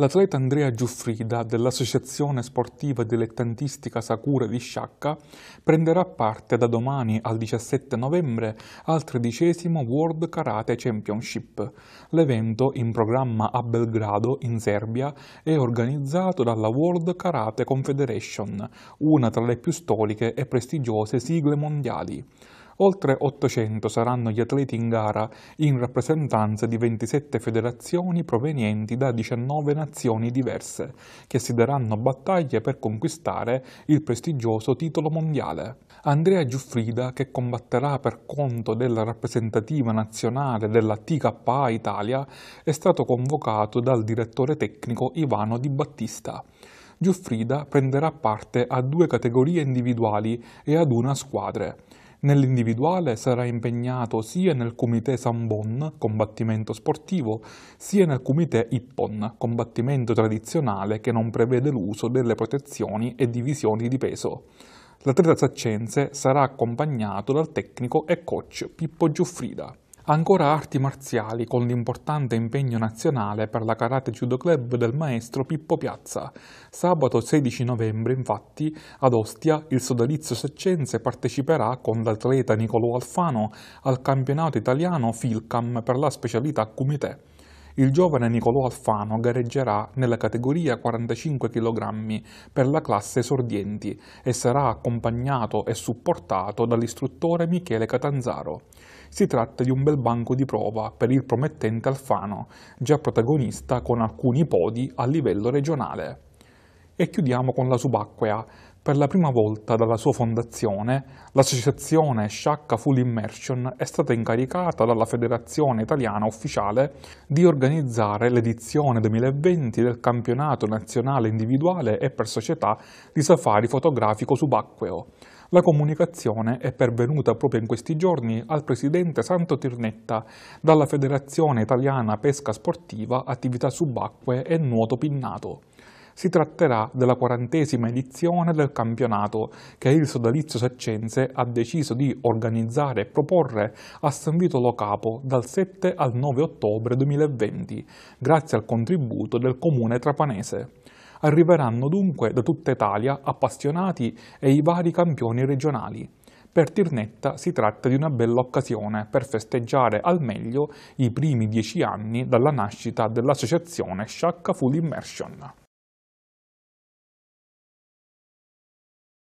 L'atleta Andrea Giuffrida dell'Associazione Sportiva Dilettantistica Sakura di Sciacca prenderà parte da domani al 17 novembre al tredicesimo World Karate Championship. L'evento, in programma a Belgrado, in Serbia, è organizzato dalla World Karate Confederation, una tra le più storiche e prestigiose sigle mondiali. Oltre 800 saranno gli atleti in gara in rappresentanza di 27 federazioni provenienti da 19 nazioni diverse, che si daranno battaglie per conquistare il prestigioso titolo mondiale. Andrea Giuffrida, che combatterà per conto della rappresentativa nazionale della TKA Italia, è stato convocato dal direttore tecnico Ivano Di Battista. Giuffrida prenderà parte a due categorie individuali e ad una squadre. Nell'individuale sarà impegnato sia nel Comité Sambon, combattimento sportivo, sia nel Comité Ippon, combattimento tradizionale che non prevede l'uso delle protezioni e divisioni di peso. L'atleta saccense sarà accompagnato dal tecnico e coach Pippo Giuffrida. Ancora arti marziali con l'importante impegno nazionale per la Karate Judo Club del maestro Pippo Piazza. Sabato 16 novembre, infatti, ad Ostia il sodalizio Seccense parteciperà con l'atleta Niccolò Alfano al campionato italiano Filcam per la specialità Kumite il giovane Niccolò Alfano gareggerà nella categoria 45 kg per la classe sordienti e sarà accompagnato e supportato dall'istruttore Michele Catanzaro. Si tratta di un bel banco di prova per il promettente Alfano, già protagonista con alcuni podi a livello regionale. E chiudiamo con la subacquea. Per la prima volta dalla sua fondazione, l'associazione Sciacca Full Immersion è stata incaricata dalla Federazione Italiana Ufficiale di organizzare l'edizione 2020 del campionato nazionale individuale e per società di safari fotografico subacqueo. La comunicazione è pervenuta proprio in questi giorni al presidente Santo Tirnetta dalla Federazione Italiana Pesca Sportiva, Attività Subacquee e Nuoto Pinnato. Si tratterà della quarantesima edizione del campionato che il sodalizio Saccense ha deciso di organizzare e proporre a San Vito Lo Capo dal 7 al 9 ottobre 2020, grazie al contributo del comune trapanese. Arriveranno dunque da tutta Italia appassionati e i vari campioni regionali. Per Tirnetta si tratta di una bella occasione per festeggiare al meglio i primi dieci anni dalla nascita dell'associazione Sciacca Full Immersion.